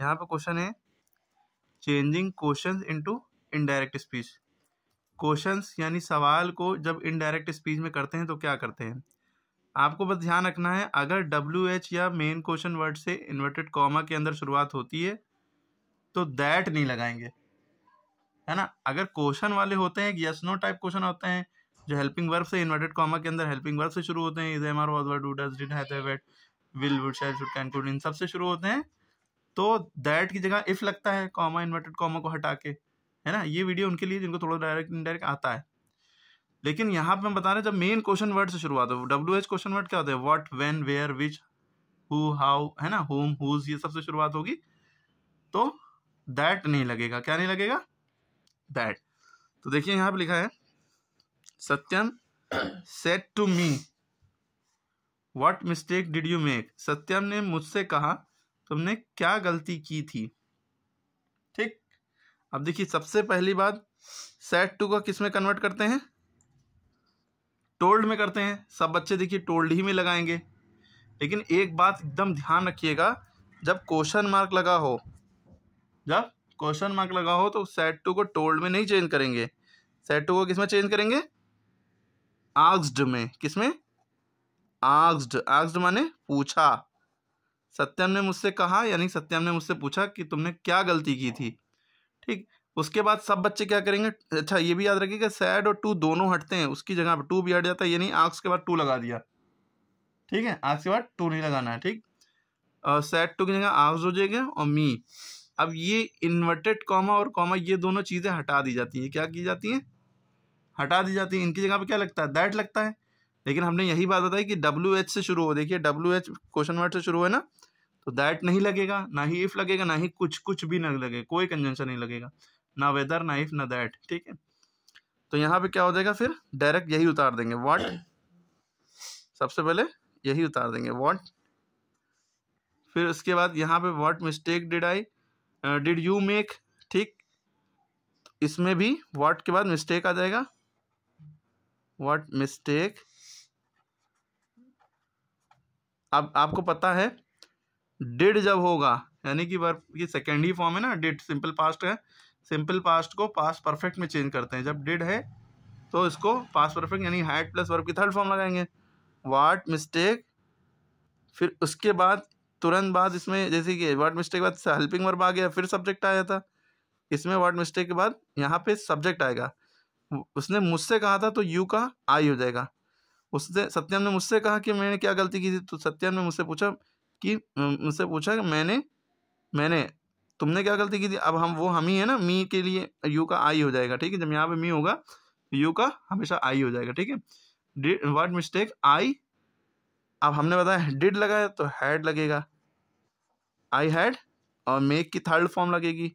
यहाँ पर क्वेश्चन है changing question into indirect speech question यानी सवाल को जब इनडायरेक्ट स्पीच में करते हैं तो क्या करते हैं आपको बस ध्यान रखना है अगर डब्ल्यू एच या मेन क्वेश्चन वर्ड से इन्वर्टेड कॉमा के अंदर शुरुआत होती है तो दैट नहीं लगाएंगे है ना अगर क्वेश्चन वाले होते हैं यस नो टाइप क्वेश्चन होते हैं जो हेल्पिंग वर्ब से इन्वर्टेड कॉमा के अंदर हेल्पिंग वर्ब से शुरू होते हैं is am are was do does did have will would shall should can could इन सबसे शुरू होते हैं तो दैट की जगह इफ लगता है कॉमा इन्वर्टेड कॉमा को हटा के है ना ये वीडियो उनके लिए जिनको थोड़ा डायरेक्ट इनडायरेक्ट आता है लेकिन यहाँ पे हम बता रहे हैं जब मेन क्वेश्चन वर्ड से शुरुआत हो डब्ल्यू एच क्वेश्चन वर्ड क्या होते हैं what when where which who how है ना होम हुज ये सबसे शुरुआत होगी तो दैट नहीं लगेगा क्या नहीं लगेगा दैट तो देखिए यहाँ पे लिखा है Satyam said to me what mistake did you make Satyam ने मुझसे कहा तुमने क्या गलती की थी ठीक अब देखिए सबसे पहली बात सेट टू को किस में कन्वर्ट करते हैं टोल्ड में करते हैं सब बच्चे देखिए टोल्ड ही में लगाएंगे लेकिन एक बात एकदम ध्यान रखिएगा जब क्वेश्चन मार्क लगा हो जब क्वेश्चन मार्क लगा हो तो सेट टू को टोल्ड में नहीं चेंज करेंगे सेट टू को किस में चेंज करेंगे आग्ड में किस में आग्ड आग्ड माने पूछा सत्यम ने मुझसे कहा यानी सत्यम ने मुझसे पूछा कि तुमने क्या गलती की थी ठीक उसके बाद सब बच्चे क्या करेंगे अच्छा ये भी याद रखिएगा सैड और टू दोनों हटते हैं उसकी जगह पर टू भी हट जाता है यानी आँख के बाद टू लगा दिया ठीक है आँख के बाद टू नहीं लगाना है ठीक सैड टू की जगह आग्स हो जाएगा और मी अब ये इन्वर्टेड कॉमा और कॉमा ये दोनों चीज़ें हटा दी जाती हैं क्या की जाती हैं हटा दी जाती है इनकी जगह पर क्या लगता है दैट लगता है लेकिन हमने यही बात बताई कि डब्ल्यू एच से शुरू हो देखिए डब्ल्यू एच क्वेश्चन वर्ड से शुरू है ना तो दैट नहीं लगेगा ना ही इफ लगेगा ना ही कुछ कुछ भी ना लगेगा कोई कंजेंशन नहीं लगेगा ना वेदर ना इफ ना दैट ठीक है तो यहाँ पे क्या हो जाएगा फिर डायरेक्ट यही उतार देंगे वॉट सबसे पहले यही उतार देंगे वॉट फिर उसके बाद यहाँ पे what mistake did I did you make ठीक इसमें भी वॉट के बाद मिस्टेक आ जाएगा वॉट मिस्टेक अब आपको पता है डिड जब होगा यानी कि वर्ब ये सेकेंड ही फॉर्म है ना डिड सिंपल पास्ट है सिंपल पास्ट को पास्ट परफेक्ट में चेंज करते हैं जब डिड है तो इसको पास्ट परफेक्ट यानी हैड प्लस वर्ब की थर्ड फॉर्म लगाएंगे वाट मिस्टेक फिर उसके बाद तुरंत बाद इसमें जैसे कि वर्ड मिस्टेक के बाद हेल्पिंग वर्ब आ गया फिर सब्जेक्ट आया था इसमें वर्ड मिस्टेक के बाद यहाँ पे सब्जेक्ट आएगा उसने मुझसे कहा था तो यू का आई हो जाएगा उससे सत्यम ने मुझसे कहा कि मैंने क्या गलती की थी तो सत्यम ने मुझसे पूछा कि मुझसे पूछा कि मैंने मैंने तुमने क्या गलती की थी अब हम वो हम ही है ना मी के लिए यू का आई हो जाएगा ठीक है जब यहाँ पे मी होगा तो यू का हमेशा आई हो जाएगा ठीक है वर्ड मिस्टेक आई अब हमने बताया डिड लगाया तो हैड लगेगा आई हैड और मेक की थर्ड फॉर्म लगेगी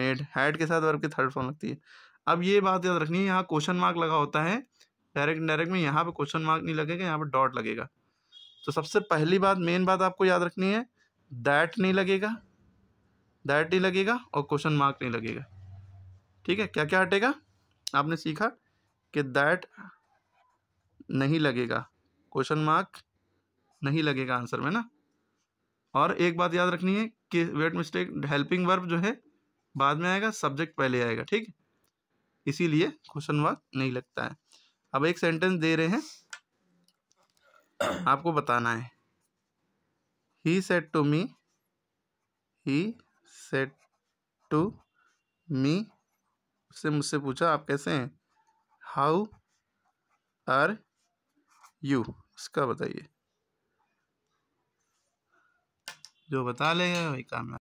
मेड हैड के साथ वर्ब की थर्ड फॉर्म लगती है अब ये बात याद रखनी है यहाँ क्वेश्चन मार्क लगा होता है डायरेक्ट डायरेक्ट में यहाँ पर क्वेश्चन मार्क नहीं लगेगा यहाँ पर डॉट लगेगा तो सबसे पहली बात मेन बात आपको याद रखनी है दैट नहीं लगेगा दैट नहीं लगेगा और क्वेश्चन मार्क नहीं लगेगा ठीक है क्या क्या हटेगा आपने सीखा कि दैट नहीं लगेगा क्वेश्चन मार्क नहीं लगेगा आंसर में ना और एक बात याद रखनी है कि वेट मिस्टेक हेल्पिंग वर्ब जो है बाद में आएगा सब्जेक्ट पहले आएगा ठीक इसीलिए क्वेश्चन मार्क नहीं लगता है अब एक सेंटेंस दे रहे हैं आपको बताना है he said to me he said to me से मुझसे पूछा आप कैसे हैं हाउ आर यू इसका बताइए जो बता लेगा वही काम